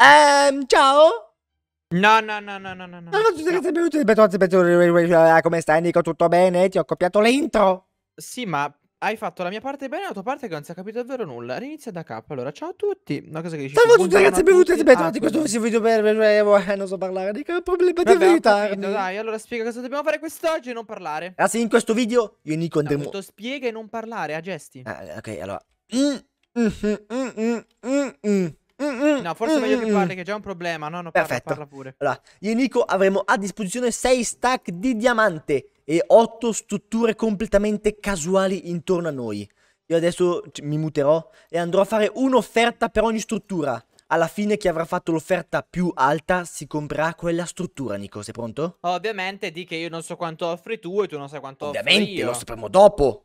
Ehm, ciao? No, no, no, no, no, no. no. Allora, tutti grazie, benvenuti, benvenuti, benvenuti. Eh, eh, come stai, Nico? Tutto bene? Ti ho copiato l'intro. Sì, ma hai fatto la mia parte bene e la tua parte che non si è capito davvero nulla. Rinizia da capo. Allora, ciao a tutti. Una cosa che dici. Salve a tutti, ragazzi, benvenuti, benvenuti in questo video per eh, non so parlare di che problema di aiutarmi. Dai, allora spiega cosa dobbiamo fare quest'oggi e non parlare. Ah, sì, in questo video io e Nico andremo. No, spiega e non parlare a gesti. Ah, ok, allora. Mm, mm, mm, mm, mm, mm. mm no, forse è meglio che mm. parli, che è un problema. No, no, Perfetto. parla pure. Allora, io e Nico avremo a disposizione 6 stack di diamante e 8 strutture completamente casuali intorno a noi. Io adesso mi muterò e andrò a fare un'offerta per ogni struttura. Alla fine chi avrà fatto l'offerta più alta si comprerà quella struttura, Nico, sei pronto? Ovviamente di che io non so quanto offri tu e tu non sai quanto Ovviamente, offri io. Ovviamente, lo sapremo dopo.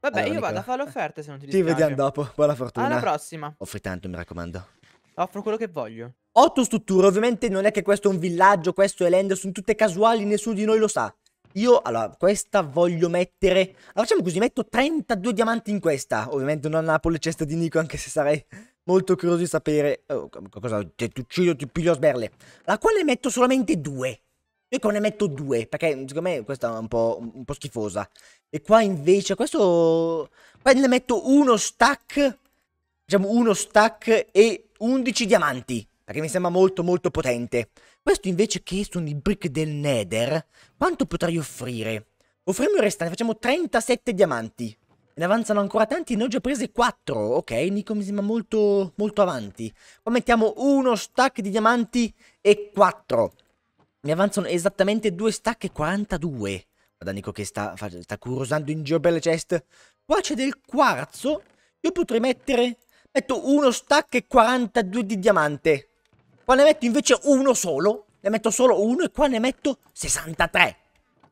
Vabbè, allora, io Nicola. vado a fare l'offerta se non ti dispiace. Ci vediamo dopo, buona fortuna. Alla prossima. Offri tanto, mi raccomando. Offro quello che voglio. Otto strutture, ovviamente non è che questo è un villaggio, questo è land, sono tutte casuali, nessuno di noi lo sa. Io, allora, questa voglio mettere... Allora, facciamo così, metto 32 diamanti in questa. Ovviamente non la pollicesta di Nico, anche se sarei molto curioso di sapere... Oh, cosa, ti, ti uccido, ti piglio a sberle. La quale metto solamente due. Io qua ne metto due, perché secondo me questa è un po', un po schifosa. E qua invece, questo... Qua ne metto uno stack... Diciamo uno stack e 11 diamanti, perché mi sembra molto molto potente. Questo invece che sono i brick del nether, quanto potrei offrire? Offriamo il restante, facciamo 37 diamanti. Ne avanzano ancora tanti, ne ho già prese 4. Ok, Nico mi sembra molto, molto avanti. Qua mettiamo uno stack di diamanti e 4. Mi avanzano esattamente due stack e 42. Guarda Nico che sta, sta curiosando in giro belle chest. Qua c'è del quarzo. Io potrei mettere Metto uno stack e 42 di diamante. Qua ne metto invece uno solo. Ne metto solo uno e qua ne metto 63.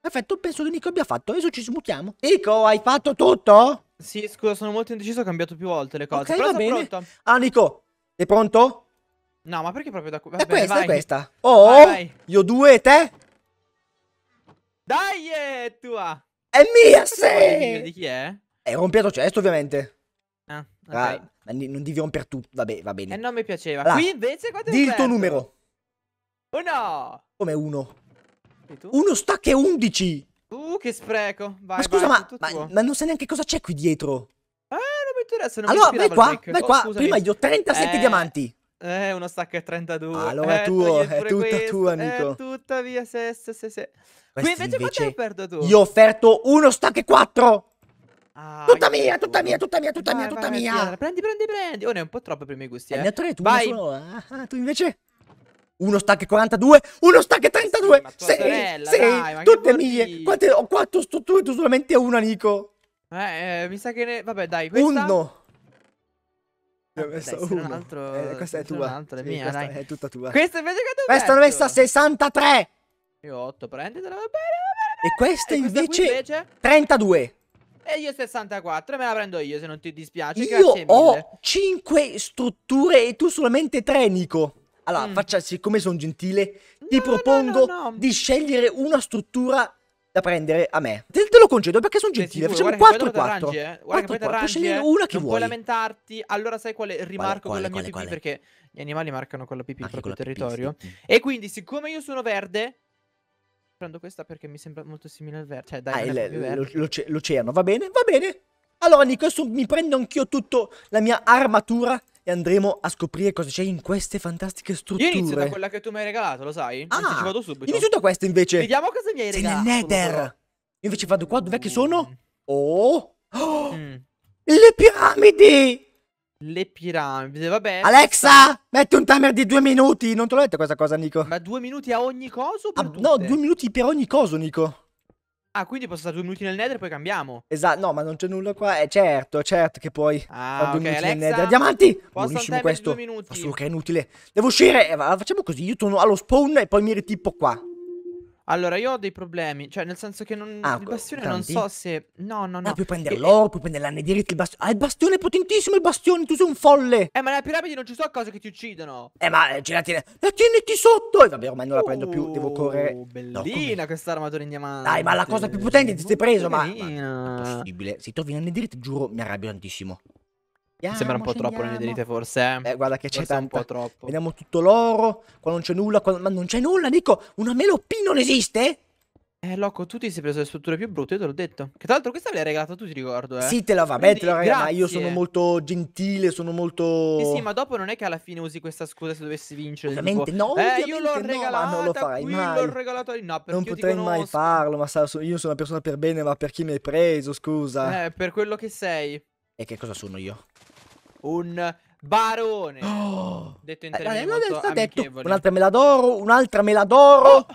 Perfetto, penso che Nico abbia fatto. Adesso ci smutiamo. Nico, hai fatto tutto? Sì, scusa, sono molto indeciso, ho cambiato più volte le cose. Ok, Però va bene. Pronto. Ah, Nico, sei pronto? No, ma perché proprio da qui? È questa, vai. è questa. Oh, vai, vai. io due e te? Dai, è tua. È mia, sì! Di chi è? È rompiato piatto cesto, ovviamente. Ah, ah, okay. ah, non devi rompere tutto. Vabbè, va bene. Eh, non mi piaceva. Allora, Qui invece quanto Dì il tuo numero. Uno. Come uno? Uno stack è 11. Uh, che spreco. Vai, ma scusa, vai, ma, ma, ma, non sai neanche cosa c'è qui dietro. Eh, non mi interessa. Non allora, mi vai qua. Vai oh, qua. Scusami. Prima io ho 37 eh, diamanti. Eh, uno stack è 32. Ah, allora eh, tuo, è tutto tuo, tua, amico. È eh, tutta via, se, se, se, se. Qui invece, invece quanto hai offerto tu? Io ho offerto uno stack e 4. Ah, tutta mia, tutta mia, tutta mia, tutta vai, mia, tutta vai, mia. Vai, prendi, prendi, prendi. Oh, ne è un po' troppo per i miei gusti. Eh. Ne ho tre, tu Vai. Ah, tu invece? Uno stack 42, uno stack 32. Sì, sei, sorella, sei, dai, tutte mie. Quante, ho quattro strutture, tu solamente una, amico. Eh, eh, mi sa che ne... Vabbè, dai, questa... Uno. Ne eh, ho messa dai, uno. Altro... Eh, questa è tua. Altro, sì, mia, questa dai. è tutta tua. Questa invece che Questa l'ho messa 63. Io 8, prenditela, va bene, va bene. E questa, e invece, questa invece 32. E io 64, me la prendo io se non ti dispiace. Grazie io mille. ho 5 strutture e tu solamente 3, Nico. Allora, mm. faccia, siccome sono gentile, ti no, propongo no, no, di scegliere una struttura da prendere a me. Te, te lo concedo perché sono gentile. Facciamo 4 4. Eh? Guarda 4, scegliere una che eh. non vuoi. Non puoi lamentarti. Allora sai quale rimarco quale, quale, con la mia quale, pipì perché gli animali marcano con la pipì Anche il proprio territorio. Pipì, sì. E quindi siccome io sono verde prendo questa perché mi sembra molto simile al verde. Cioè, dai, ah, l- l'oce- l'oceano, va bene, va bene. Allora, Nico, adesso mi prendo anch'io tutta la mia armatura e andremo a scoprire cosa c'è in queste fantastiche strutture. Io inizio da quella che tu mi hai regalato, lo sai? Ah, ci vado subito. Inizio da questa, invece. Vediamo cosa mi hai regalato. Sei nel nether. Io invece vado qua, dov'è uh. che sono? Oh! oh. Mm. Le piramidi! Le piramidi, vabbè. Alexa, metti un timer di due minuti. Non te l'ho detto questa cosa, Nico. Ma due minuti a ogni cosa? Ah, no, due minuti per ogni cosa, Nico. Ah, quindi posso stare due minuti nel nether e poi cambiamo. Esatto, no, ma non c'è nulla qua. Eh, certo, certo che puoi. Ah, due okay, minuti Alexa, nel nether. Diamanti! Buonissimo questo. Due minuti. Ma solo che è inutile. Devo uscire. Eh, facciamo così, io torno allo spawn e poi mi ritippo qua. Allora, io ho dei problemi, cioè nel senso che non, Ah, il bastione non so se... No, no, ah, no. Ah, puoi prendere E- l'oro, puoi prendere l'anne diritto. il bastione. Ah, il bastione è potentissimo, il bastione, tu sei un folle. Eh, ma nella piramide non ci sono cose che ti uccidono. Eh, ma eh, ce la tieni. La tieniti sotto. E eh, vabbè, ormai non la prendo più, devo uh, correre. Oh, No, bellina come- questa armatura in diamante. Dai, ma la cosa più potente ti sei preso, ma... ma- ma è Bellina. possibile. Se trovi l'anne diritta, giuro, mi arrabbio tantissimo sembra un po' troppo l'anidrite forse. Eh, guarda che c'è forse un po' troppo. Vediamo tutto l'oro, qua non c'è nulla, qua... ma non c'è nulla, Nico! Una melopì non esiste? Eh, Loco, tu ti sei preso le strutture più brutte, io te l'ho detto. Che tra l'altro questa l'hai regalata tu, ti ricordo, eh. Sì, te la va, beh, te la regala, ma io sono molto gentile, sono molto... Sì, sì, ma dopo non è che alla fine usi questa scusa se dovessi vincere. Ovviamente tipo, no, eh, io l'ho no, regalata non lo farai qui, mai. l'ho regalata lì, no, Non potrei mai farlo, ma sa, io sono una persona per bene, ma per chi mi hai preso, scusa. Eh, per quello che sei. E che cosa sono io? un barone. Oh. Detto in eh, termini eh, molto detto. Un'altra mela d'oro, un'altra mela d'oro. Oh.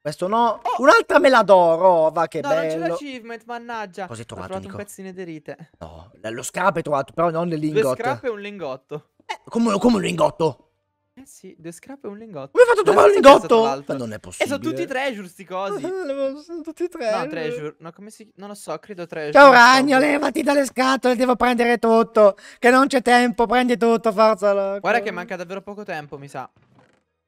Questo no. Oh. Un'altra mela d'oro. Va che no, bello. Non c'è l'achievement, mannaggia. Cos'hai trovato? Ho trovato Nico? un pezzo inederite. No, lo scrap hai trovato, però non il lingotto. Lo scrap è un lingotto. Eh, come, come un lingotto? Eh sì, The Scrap è un lingotto. Come hai fatto trovare un lingotto? Ma non è possibile. E sono tutti treasure sti cosi. Eh, sono tutti treasure. No, treasure. No, come si... Non lo so, credo treasure. Ciao ragno, so. levati dalle scatole, devo prendere tutto. Che non c'è tempo, prendi tutto, forza. Loco. Guarda che manca davvero poco tempo, mi sa.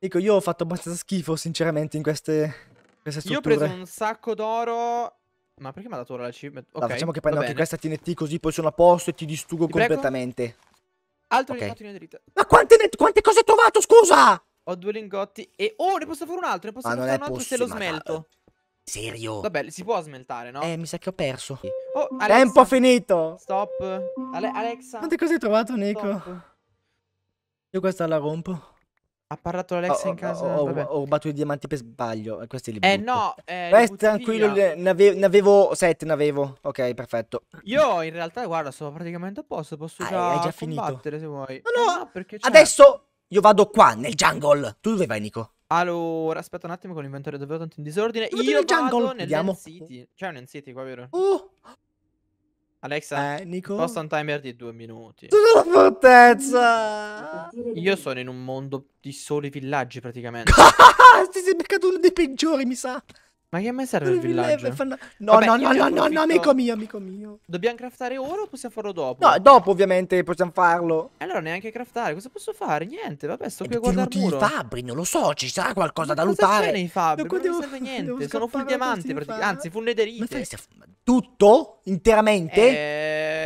Dico, io ho fatto abbastanza schifo, sinceramente, in queste, queste Io ho preso un sacco d'oro... Ma perché mi ha dato ora la cibo? Okay, no, facciamo che prendo anche questa TNT così poi sono a posto e ti distrugo ti completamente. Prego? Altro okay. di dritto. Ma quante, quante, cose hai trovato, scusa? Ho due lingotti e... Oh, ne posso fare un altro, ne posso fare un altro possibile. se lo smelto. No. Serio? Vabbè, si può smeltare, no? Eh, mi sa che ho perso. Oh, Alexa. Tempo finito! Stop. Ale Alexa. Quante cose hai trovato, Nico? Stop. Io questa la rompo. Ha parlato l'Alexa ho, in casa. Ho, ho, ho, rubato i diamanti per sbaglio. Questi li eh, butto. Eh no, eh, Beh, tranquillo, ne, ne avevo 7, ne avevo. Ok, perfetto. Io in realtà, guarda, sono praticamente a posto. Posso ah, già, hai già finito. se vuoi. No, no, eh, no perché adesso io vado qua nel jungle. Tu dove vai, Nico? Allora, aspetta un attimo con l'inventario davvero tanto in disordine. Dove io vado jungle? nel City. C'è cioè, un City qua, vero? Uh, Alexa, eh, Nico? posta un timer di due minuti. Sono la fortezza! Io sono in un mondo di soli villaggi praticamente. Ti sei beccato uno dei peggiori, mi sa. Ma che a me serve il eh, eh, villaggio? No, Vabbè, no, no, no, no, no, amico mio, amico mio. Dobbiamo craftare ora o possiamo farlo dopo? No, dopo ovviamente possiamo farlo. Eh, allora neanche craftare, cosa posso fare? Niente, vabbè, sto qui a guardare Ma muro. fabbri, non lo so, ci sarà qualcosa ma da lutare. Ma cosa c'è nei fabbri? Non, non devo, serve niente, sono full diamanti, anzi, full netherite. Ma fai, tutto? Interamente?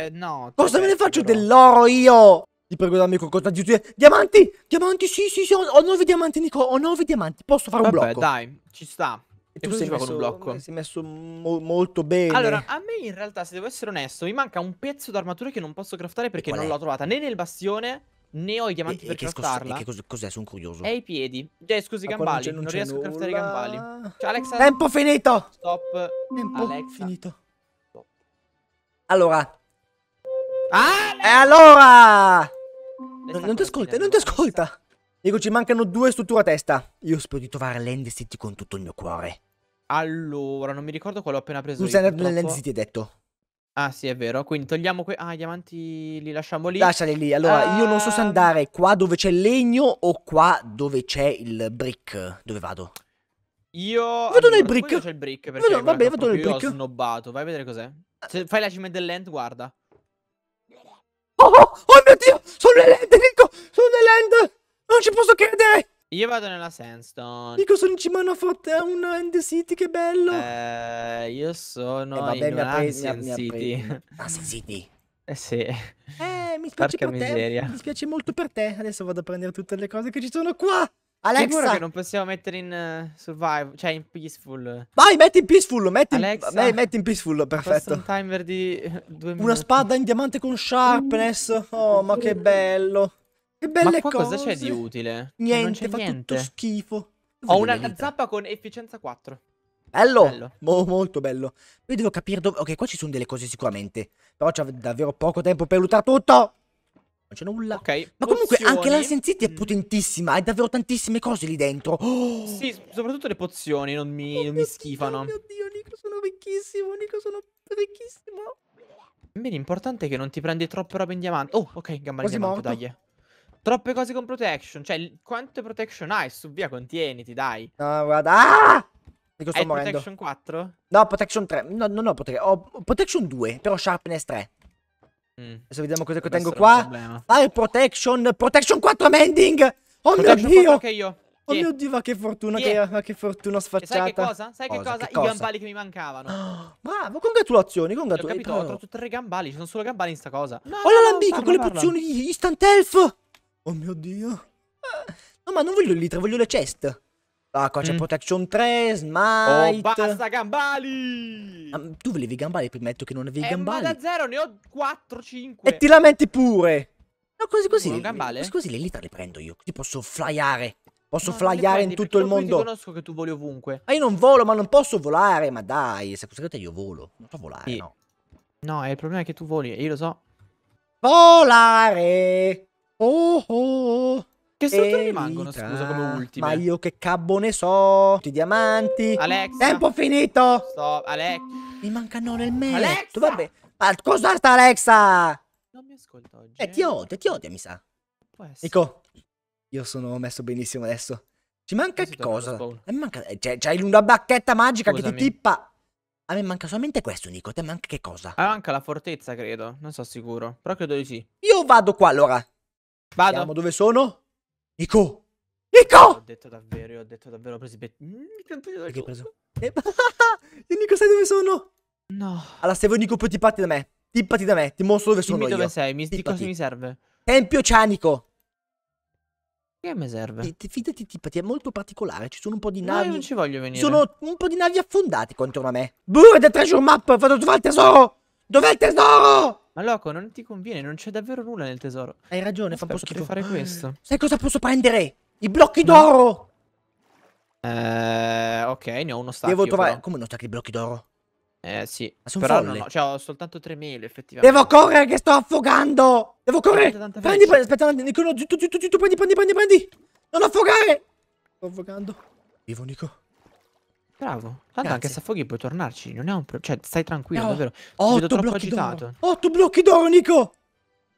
Eh, no. Cosa me ne faccio però. dell'oro io? Ti prego dammi qualcosa di utile. Diamanti! Diamanti, sì, sì, sì, ho 9 diamanti, Nico, ho 9 diamanti, posso fare Vabbè, un blocco. dai, ci sta. E, e tu sei messo, con un blocco. Si è messo mo molto bene. Allora, a me in realtà, se devo essere onesto, mi manca un pezzo d'armatura che non posso craftare perché non l'ho trovata né nel bastione né ho i diamanti e, per e craftarla. Che cos'è? Sono curioso. E i piedi. Cioè, scusi, i gambali. Non, non riesco nulla. a craftare i gambali. Ciao, Alexa. Tempo finito. Stop. Tempo Alexa. finito. Allora. Ah, e allora? Non, ti ascolta, non ti ascolta. Dico, ci mancano due strutture a testa. Io spero di trovare l'End City con tutto il mio cuore. Allora, non mi ricordo quello ho appena preso. Tu sei andato nell'End City, hai detto. Ah, sì, è vero. Quindi togliamo quei... Ah, i diamanti li lasciamo lì. Lasciali lì. Allora, ah... io non so se ehm. andare qua dove c'è il legno o qua dove c'è il brick. Dove vado? Io... Vado allora, nel brick. C'è il brick perché... Vado, vabbè, vado nel brick. Io ho snobbato. Vai a vedere cos'è. Se fai l'achievement dell'end, guarda. Oh, oh, oh mio Dio! Sono nell'end, Nico! Sono nell'end! Non ci posso credere! Io vado nella sandstone. Dico, sono in cima a una foto, a un End City, che bello. Eh, io sono eh, vabbè, in una Sun City. Ah, City. Eh sì. Eh, mi spiace Porca per miseria. te. Mi spiace molto per te. Adesso vado a prendere tutte le cose che ci sono qua. Alexa. Sicuro che non possiamo mettere in uh, eh, survival, cioè in peaceful. Vai, metti in peaceful, metti, Alexa, in, eh, metti in peaceful, perfetto. Un timer di eh, due minuti. Una spada in diamante con sharpness. Oh, ma che bello. Che belle ma cose. cosa c'è di utile? Cioè, niente, fa niente. tutto schifo. Ho una zappa con efficienza 4. Bello, bello. Mo molto bello. Io devo capire dove... Ok, qua ci sono delle cose sicuramente. Però c'è davvero poco tempo per lootare tutto c'è nulla. Ok. Ma comunque anche la Senzitti è mm. potentissima, hai davvero tantissime cose lì dentro. Oh! Sì, soprattutto le pozioni non mi, oh non mi schifano. Dio, mio Dio, Nico, sono vecchissimo, Nico, sono vecchissimo. Bene, l'importante è che non ti prendi troppe robe in diamante. Oh, ok, gamba in diamante, dai. Troppe cose con protection, cioè quante protection hai? Su via, contieniti, dai. No, guarda. Ah! Dico, sto hai morendo. protection 4? No, protection 3. No, non ho protection. Ho protection 2, però sharpness 3. Mm. Adesso vediamo cosa Deve tengo qua. Fire protection, protection 4 mending. Oh protection mio dio. Anche io. Oh mio dio, ma che fortuna, yeah. che, che, fortuna sfacciata. E sai che cosa? Sai cosa, che cosa? I gambali che mi mancavano. Oh, bravo, congratulazioni, congratulazioni. Ho capito, ho trovato tre gambali, ci sono solo gambali in sta cosa. No, oh no, l'alambicco, no, con le pozioni instant health. Oh mio dio. Ah, no, ma non voglio il voglio le chest. Ah, qua c'è mm. Protection 3, Smite. Oh, basta gambali! Ah, tu volevi gambali, permetto che non avevi eh, gambali. Ma da zero ne ho 4, 5. E ti lamenti pure! No, così, così. Un gambale? Così, le lita le prendo io, ti posso flyare. Posso no, flyare in tutto il mondo. Io conosco che tu voli ovunque. Ma io non volo, ma non posso volare. Ma dai, se così te io volo. Non so volare, sì. no. No, il problema è che tu voli, io lo so. Volare! Oh, Oh oh! Che strutture rimangono, scusa, come ultime? Ma io che cabbo ne so. Tutti i diamanti. Alex. Tempo finito. Stop, Alex. Mi mancano nel mezzo. Alex. Vabbè. Ma cosa sta Alexa? Non mi ascolta oggi. Eh, eh. ti odia, ti odia, mi sa. Nico, io sono messo benissimo adesso. Ci manca che cosa? Eh, eh, c'hai una bacchetta magica Scusami. che ti tippa. A me manca solamente questo, Nico. Te manca che cosa? Ah, manca la fortezza, credo. Non so sicuro. Però credo di sì. Io vado qua, allora. Vado. Vediamo dove sono. Nico! Nico! Ho detto davvero, ho detto davvero, ho preso i pettini. Mm, che hai preso? Eh, e Nico, sai dove sono? No. Allora, se vuoi Nico, poi tippati da me. Tippati da me, ti mostro dove sono Dimmi io. dove sei, mi cosa mi serve. Tempio Cianico. Che mi serve? Ti, fidati, tippati, è molto particolare. Ci sono un po' di navi. No, io non ci voglio venire. sono un po' di navi affondate intorno a me. Buh, è del treasure map, vado trovare il tesoro! Dov'è il tesoro? Ma loco, non ti conviene, non c'è davvero nulla nel tesoro. Hai ragione, fa un po' schifo. fare questo. Sai cosa posso prendere? I blocchi no. d'oro! Eh, ok, ne ho uno stacco. Devo trovare... Però. Come uno stacco di blocchi d'oro? Eh, sì. Ma sono però folle. No, no. Cioè, ho soltanto 3.000, effettivamente. Devo correre, che sto affogando! Devo correre! Prendi, prendi, aspetta, Nicono, zitto, zitto, zitto, prendi, prendi, prendi, prendi! Non affogare! Sto affogando. Vivo, Nico. Bravo. Tanto Grazie. anche se affoghi puoi tornarci, non è un problema. Cioè, stai tranquillo, no. davvero. Ti oh, vedo troppo agitato. 8 blocchi d'oro, Nico!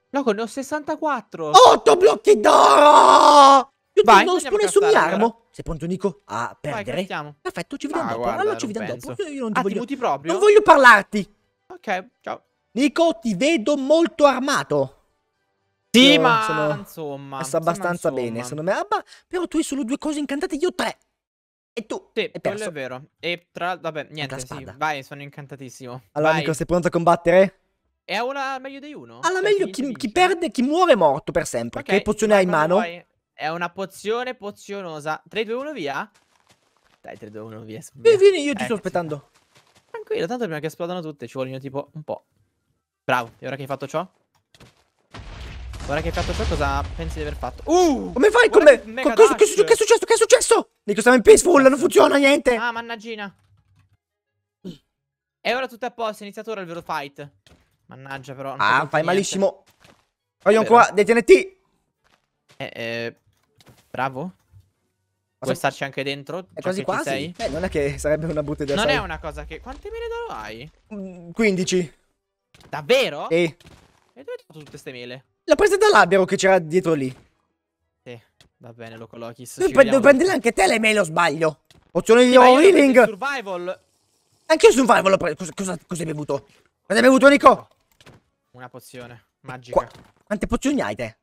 Loco, ne ho 64. 8 blocchi d'oro! Io Vai, non spone su Miarmo. Sei pronto, Nico? A perdere? Vai, Perfetto, ci ah, vediamo ah, dopo. Guarda, allora ci vediamo penso. dopo. Io, non ti ah, voglio... proprio? Non voglio parlarti. Ok, ciao. Nico, ti vedo molto armato. Sì, io ma sono insomma, messo abbastanza insomma. bene, secondo me. Ah, però tu hai solo due cose incantate, io tre. E tu? Sì, hai perso. quello è vero. E tra... vabbè, niente, sì. Vai, sono incantatissimo. Allora, vai. Nico, sei pronto a combattere? È una meglio di uno. Alla cioè, meglio, chi, chi, perde, chi muore è morto per sempre. Okay, che pozione hai in mano? Vai. È una pozione pozionosa. 3, 2, 1, via. Dai, 3, 2, 1, via. Vieni, vieni, io ti eh, sto aspettando. Tranquillo, tanto prima che esplodano tutte ci vogliono tipo un po'. Bravo, e ora che hai fatto ciò? Guarda che hai fatto ciò, cosa pensi di aver fatto? Uh! Come fai con me? Co cosa, che, che, è successo? Che è successo? Nico, stiamo in peaceful, non funziona niente. Ah, mannaggina E ora tutto a posto, è iniziato ora il vero fight. Mannaggia, però. Ah, fai niente. malissimo. Voglio qua, dei Eh, eh, bravo. Puoi starci anche dentro? È cioè, quasi quasi. Sei? Eh, non è che sarebbe una brutta idea. Non sai. è una cosa che... Quante mele d'oro hai? 15. Mm, Davvero? Sì. E dove hai trovato tutte queste mele? L'ho presa da Labero che c'era dietro lì. Sì, va bene, lo collochi. Devo prenderla anche te le me lo sbaglio. Pozione di sì, healing. Survival. Anche io survival l'ho preso. Cosa, cosa, hai bevuto? Cosa hai bevuto, Nico? Una pozione magica. Qua quante pozioni hai te?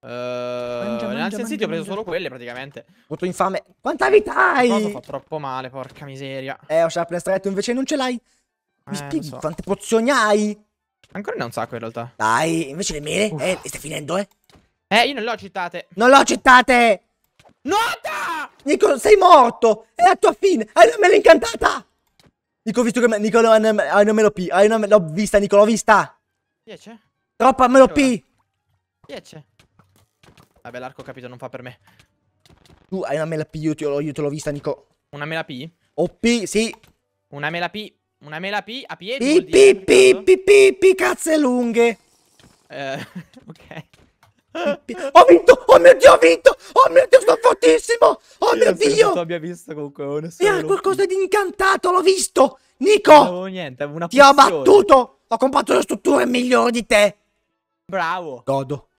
Uh, mangia, mangia, mangia, ho preso solo quelle praticamente. Molto infame. Quanta vita hai? Cosa fa troppo male, porca miseria. Eh, ho sempre stretto, invece non ce l'hai. Mi eh, spieghi so. quante pozioni hai? Ancora ne ho un sacco in realtà. Dai, invece le mele. Uff. Eh, sta finendo, eh? Eh, io non le ho citate. Non le ho citate! Nota! Nico, sei morto! È la tua fine! Hai una mela incantata! Nico, ho visto che... Me... Nico, hai una mela P. Hai una L'ho vista, Nico, l'ho vista! 10? Troppa mela P! 10. Vabbè, l'arco capito, non fa per me. Tu hai una mela P, io te l'ho vista, Nico. Una mela P? OP, sì. Una mela P una mela pi a piedi? Pi pi pi pi pi cazze lunghe. Eh, ok. Ho vinto! Oh mio dio, ho vinto! Oh mio dio, sto fortissimo! Oh mio dio! Non abbia visto comunque uno solo. qualcosa di incantato, l'ho visto! Nico! Niente, ti ho battuto! Ho comprato le strutture migliore di te! Bravo! Godo.